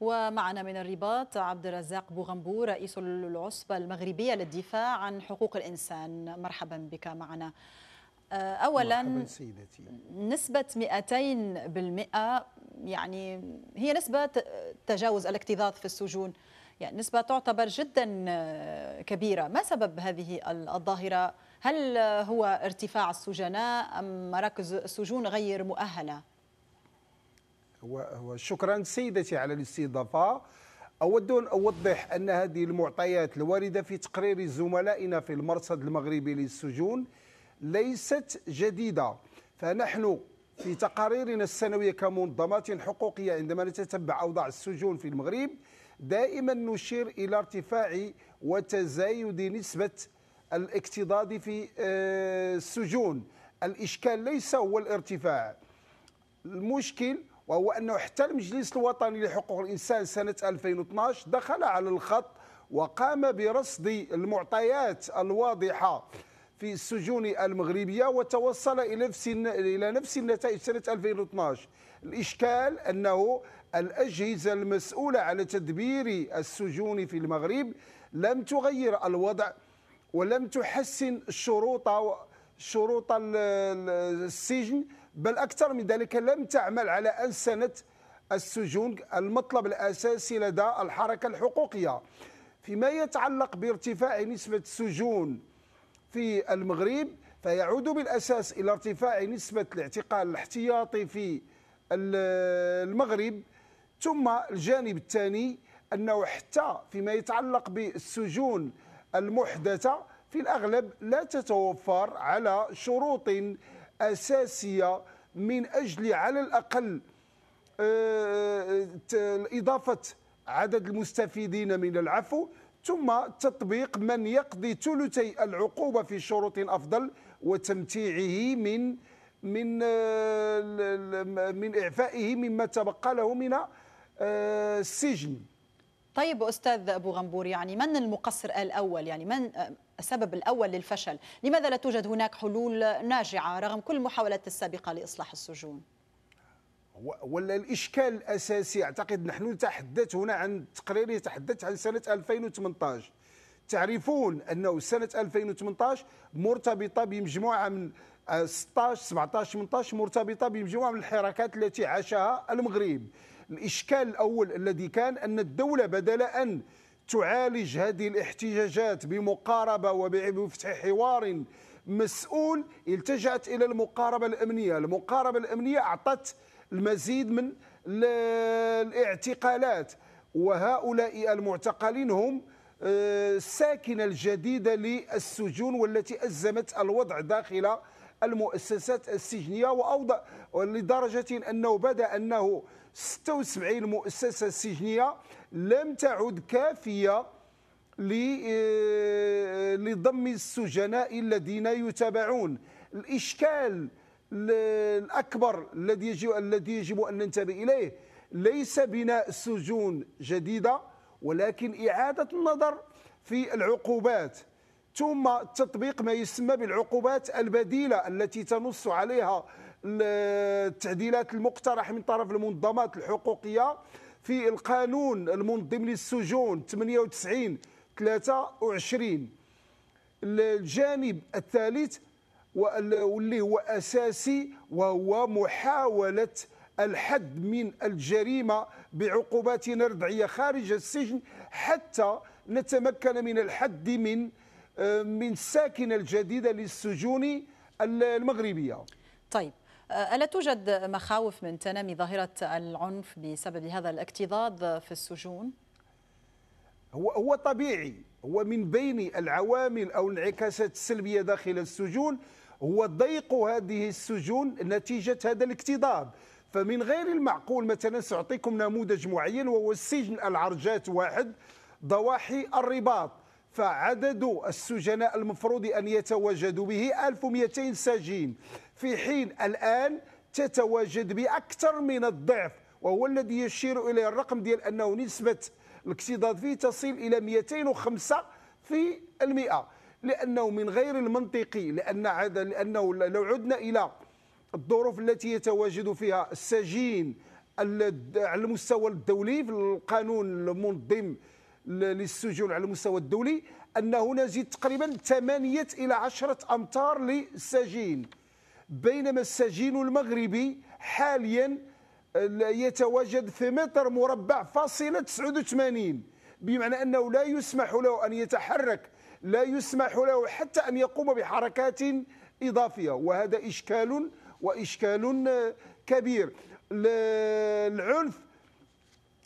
ومعنا من الرباط عبد الرزاق بوغنبو رئيس العصبة المغربية للدفاع عن حقوق الإنسان مرحبا بك معنا آه، أولا سيدتي. نسبة 200% يعني هي نسبة تجاوز الاكتظاظ في السجون يعني نسبة تعتبر جدا آه، كبيرة ما سبب هذه الظاهرة هل هو ارتفاع السجناء أم مراكز السجون غير مؤهلة وشكرا سيدتي على الاستضافة أود أن أوضح أن هذه المعطيات الواردة في تقرير زملائنا في المرصد المغربي للسجون ليست جديدة فنحن في تقاريرنا السنوية كمنظمات حقوقية عندما نتتبع أوضاع السجون في المغرب دائما نشير إلى ارتفاع وتزايد نسبة الاكتضاد في آه، السجون الإشكال ليس هو الارتفاع المشكل وهو أنه حتى المجلس الوطني لحقوق الإنسان سنة 2012 دخل على الخط وقام برصد المعطيات الواضحة في السجون المغربية وتوصل إلى نفس إلى نفس النتائج سنة 2012 الإشكال أنه الأجهزة المسؤولة على تدبير السجون في المغرب لم تغير الوضع ولم تحسن الشروط شروط السجن بل أكثر من ذلك لم تعمل على ألسنة السجون المطلب الأساسي لدى الحركة الحقوقية فيما يتعلق بارتفاع نسبة السجون في المغرب فيعود بالأساس إلى ارتفاع نسبة الاعتقال الاحتياطي في المغرب ثم الجانب الثاني أنه حتى فيما يتعلق بالسجون المحدثة في الأغلب لا تتوفر على شروط أساسية من أجل على الأقل آه، إضافة عدد المستفيدين من العفو ثم تطبيق من يقضي ثلثي العقوبة في شروط أفضل وتمتيعه من من آه، من إعفائه مما تبقى له من آه، السجن طيب أستاذ أبو غنبور يعني من المقصر الأول يعني من السبب الأول للفشل لماذا لا توجد هناك حلول ناجعة رغم كل المحاولات السابقة لإصلاح السجون ولا الإشكال الأساسي أعتقد نحن نتحدث هنا عن تقرير يتحدث عن سنة 2018 تعرفون أنه سنة 2018 مرتبطة بمجموعة من 16 17 18 مرتبطة بمجموعة من الحركات التي عاشها المغرب الإشكال الأول الذي كان أن الدولة بدل أن تعالج هذه الاحتجاجات بمقاربة وبفتح حوار مسؤول التجأت إلى المقاربة الأمنية المقاربة الأمنية أعطت المزيد من الاعتقالات وهؤلاء المعتقلين هم آه، الساكنة الجديدة للسجون والتي أزمت الوضع داخل المؤسسات السجنيه واوضع لدرجه انه بدا انه 76 مؤسسه سجنيه لم تعد كافيه آه، لضم السجناء الذين يتابعون الاشكال الاكبر الذي يجب الذي يجب ان ننتبه اليه ليس بناء سجون جديده ولكن اعاده النظر في العقوبات ثم تطبيق ما يسمى بالعقوبات البديلة التي تنص عليها التعديلات المقترحة من طرف المنظمات الحقوقية في القانون المنظم للسجون 98 23 الجانب الثالث واللي هو أساسي وهو محاولة الحد من الجريمة بعقوبات ردعيه خارج السجن حتى نتمكن من الحد من من الساكنه الجديده للسجون المغربيه طيب آه، ألا توجد مخاوف من تنامي ظاهرة العنف بسبب هذا الاكتظاظ في السجون؟ هو هو طبيعي هو من بين العوامل أو الانعكاسات السلبية داخل السجون هو ضيق هذه السجون نتيجة هذا الاكتظاظ فمن غير المعقول مثلا سأعطيكم نموذج معين وهو السجن العرجات واحد ضواحي الرباط فعدد السجناء المفروض أن يتواجدوا به 1200 سجين في حين الآن تتواجد بأكثر من الضعف وهو الذي يشير إليه الرقم ديال أنه نسبة الاكتضاد فيه تصل إلى 205 في المئة لأنه من غير المنطقي لأن عد... لأنه لو عدنا إلى الظروف التي يتواجد فيها السجين على المستوى الدولي في القانون المنظم للسجون على المستوى الدولي انه زيد تقريبا 8 الى 10 امتار للسجين بينما السجين المغربي حاليا آه، يتواجد في متر مربع فاصلة 89 بمعنى أنه لا يسمح له أن يتحرك لا يسمح له حتى أن يقوم بحركات إضافية وهذا إشكال وإشكال آه، كبير العنف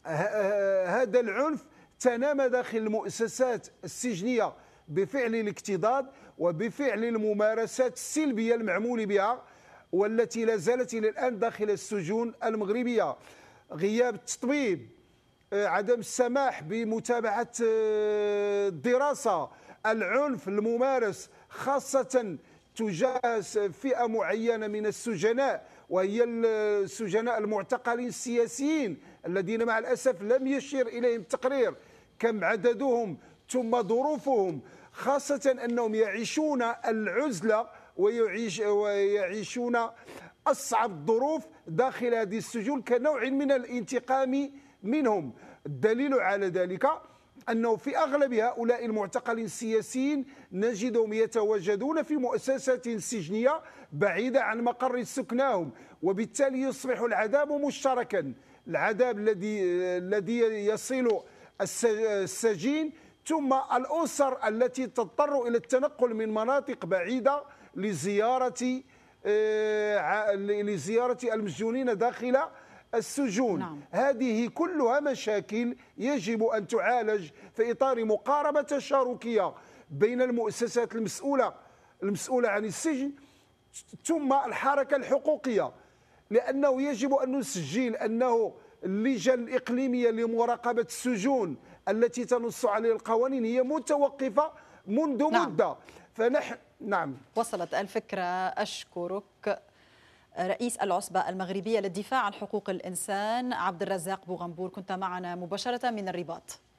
آه، هذا العنف تنام داخل المؤسسات السجنيه بفعل الاكتضاد وبفعل الممارسات السلبيه المعمول بها والتي لا زالت الى الان داخل السجون المغربيه غياب التطبيب آه، عدم السماح بمتابعه الدراسه آه، العنف الممارس خاصه تجاه فئه معينه من السجناء وهي السجناء المعتقلين السياسيين الذين مع الاسف لم يشير اليهم التقرير كم عددهم ثم ظروفهم خاصة أنهم يعيشون العزلة ويعيش ويعيشون أصعب الظروف داخل هذه السجون كنوع من الانتقام منهم الدليل على ذلك أنه في أغلب هؤلاء المعتقلين السياسيين نجدهم يتواجدون في مؤسسات سجنية بعيدة عن مقر سكناهم وبالتالي يصبح العذاب مشتركا العذاب الذي الذي يصل السجين ثم الأسر التي تضطر إلى التنقل من مناطق بعيدة لزيارة آه، لزيارة المسجونين داخل السجون نعم. هذه كلها مشاكل يجب أن تعالج في إطار مقاربة تشاركية بين المؤسسات المسؤولة المسؤولة عن السجن ثم الحركة الحقوقية لأنه يجب أن نسجل أنه اللجان الإقليمية لمراقبة السجون التي تنص عليه القوانين هي متوقفة منذ نعم. مدة فنحن نعم وصلت الفكرة أشكرك رئيس العصبة المغربية للدفاع عن حقوق الإنسان عبد الرزاق بوغنبور كنت معنا مباشرة من الرباط